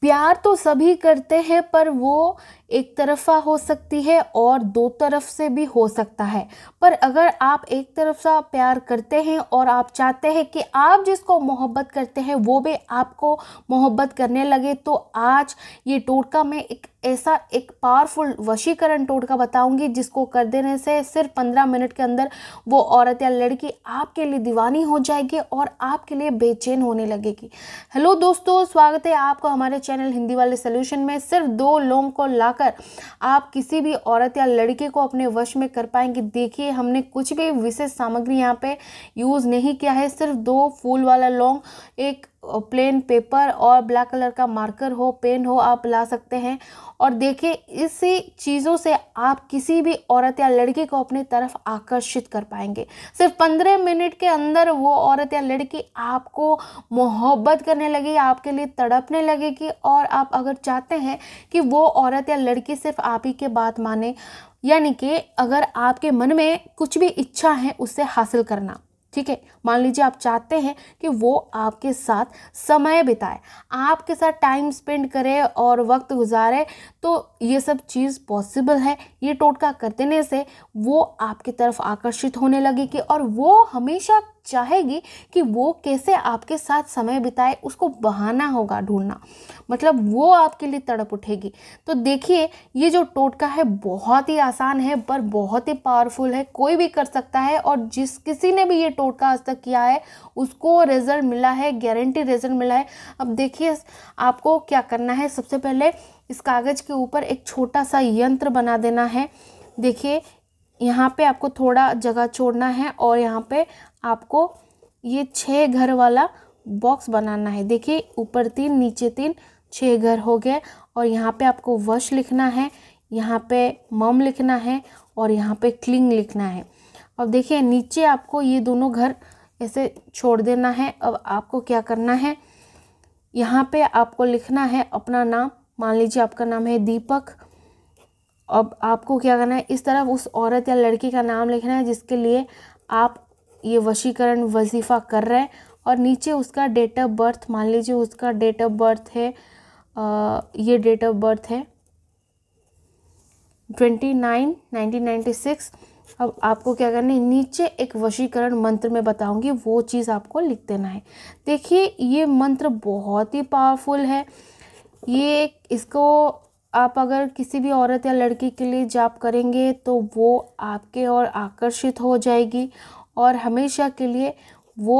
प्यार तो सभी करते हैं पर वो एक तरफा हो सकती है और दो तरफ से भी हो सकता है पर अगर आप एक तरफ सा प्यार करते हैं और आप चाहते हैं कि आप जिसको मोहब्बत करते हैं वो भी आपको मोहब्बत करने लगे तो आज ये टोटका मैं एक ऐसा एक पावरफुल वशीकरण टोटका बताऊंगी जिसको कर देने से सिर्फ पंद्रह मिनट के अंदर वो औरत या लड़की आपके लिए दीवानी हो जाएगी और आपके लिए बेचैन होने लगेगी हेलो दोस्तों स्वागत है आपको हमारे चैनल हिंदी वाले सोल्यूशन में सिर्फ दो लोगों को लाख कर आप किसी भी औरत या लड़के को अपने वश में कर पाएंगे देखिए हमने कुछ भी विशेष सामग्री यहाँ पे यूज़ नहीं किया है सिर्फ दो फूल वाला लौंग एक प्लेन पेपर और ब्लैक कलर का मार्कर हो पेन हो आप ला सकते हैं और देखिए इसी चीज़ों से आप किसी भी औरत या लड़की को अपनी तरफ आकर्षित कर पाएंगे सिर्फ पंद्रह मिनट के अंदर वो औरत या लड़की आपको मोहब्बत करने लगी आपके लिए तड़पने लगेगी और आप अगर चाहते हैं कि वो औरत या लड़की सिर्फ आप ही के बात माने यानी कि अगर आपके मन में कुछ भी इच्छा है उसे हासिल करना ठीक है मान लीजिए आप चाहते हैं कि वो आपके साथ समय बिताए आपके साथ टाइम स्पेंड करे और वक्त गुजारे तो ये सब चीज़ पॉसिबल है ये टोटका कर देने से वो आपकी तरफ आकर्षित होने लगेगी और वो हमेशा चाहेगी कि वो कैसे आपके साथ समय बिताए उसको बहाना होगा ढूंढना मतलब वो आपके लिए तड़प उठेगी तो देखिए ये जो टोटका है बहुत ही आसान है पर बहुत ही पावरफुल है कोई भी कर सकता है और जिस किसी ने भी ये टोटका आज तक किया है उसको रिजल्ट मिला है गारंटी रिजल्ट मिला है अब देखिए आपको क्या करना है सबसे पहले इस कागज़ के ऊपर एक छोटा सा यंत्र बना देना है देखिए यहाँ पे आपको थोड़ा जगह छोड़ना है और यहाँ पे आपको ये छः घर वाला बॉक्स बनाना है देखिए ऊपर तीन नीचे तीन छः घर हो गए और यहाँ पे आपको वश लिखना है यहाँ पे मम लिखना है और यहाँ पे क्लिंग लिखना है अब देखिए नीचे आपको ये दोनों घर ऐसे छोड़ देना है अब आपको क्या करना है यहाँ पे आपको लिखना है अपना नाम मान लीजिए आपका नाम है दीपक अब आपको क्या करना है इस तरफ उस औरत या लड़की का नाम लिखना है जिसके लिए आप ये वशीकरण वजीफ़ा कर रहे हैं और नीचे उसका डेट ऑफ बर्थ मान लीजिए उसका डेट ऑफ बर्थ है आ, ये डेट ऑफ बर्थ है twenty nine nineteen ninety six अब आपको क्या करना है नीचे एक वशीकरण मंत्र में बताऊंगी वो चीज़ आपको लिख देना है देखिए ये मंत्र बहुत ही पावरफुल है ये इसको आप अगर किसी भी औरत या लड़की के लिए जाप करेंगे तो वो आपके और आकर्षित हो जाएगी और हमेशा के लिए वो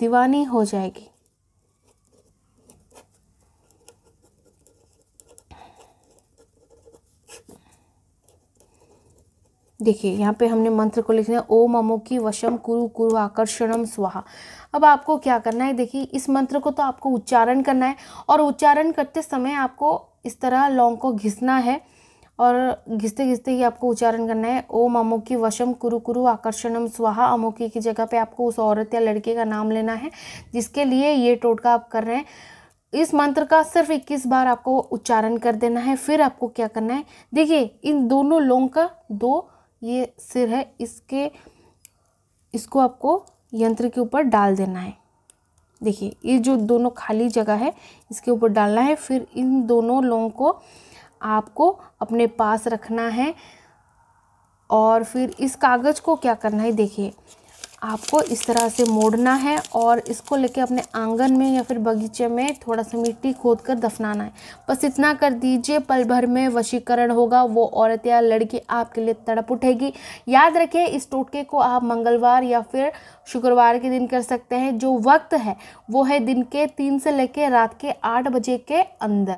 दीवानी हो जाएगी देखिए यहाँ पे हमने मंत्र को लिखना है ओम की वशम कुरु कुरु आकर्षणम स्वाहा अब आपको क्या करना है देखिए इस मंत्र को तो आपको उच्चारण करना है और उच्चारण करते समय आपको इस तरह लौंग को घिसना है और घिसते घिसते ही आपको उच्चारण करना है ओम अमोकी वशम कुरु कुरु आकर्षणम स्वाहा अमोकी की जगह पे आपको उस औरत या लड़के का नाम लेना है जिसके लिए ये टोटका आप कर रहे हैं इस मंत्र का सिर्फ 21 बार आपको उच्चारण कर देना है फिर आपको क्या करना है देखिए इन दोनों लोंग का दो ये सिर है इसके इसको आपको यंत्र के ऊपर डाल देना है देखिए ये जो दोनों खाली जगह है इसके ऊपर डालना है फिर इन दोनों लोगों को आपको अपने पास रखना है और फिर इस कागज़ को क्या करना है देखिए आपको इस तरह से मोड़ना है और इसको लेके अपने आंगन में या फिर बगीचे में थोड़ा सा मिट्टी खोद कर दफनाना है बस इतना कर दीजिए पल भर में वशीकरण होगा वो औरत या लड़की आपके लिए तड़प उठेगी याद रखें इस टोटके को आप मंगलवार या फिर शुक्रवार के दिन कर सकते हैं जो वक्त है वो है दिन के तीन से लेकर रात के आठ बजे के अंदर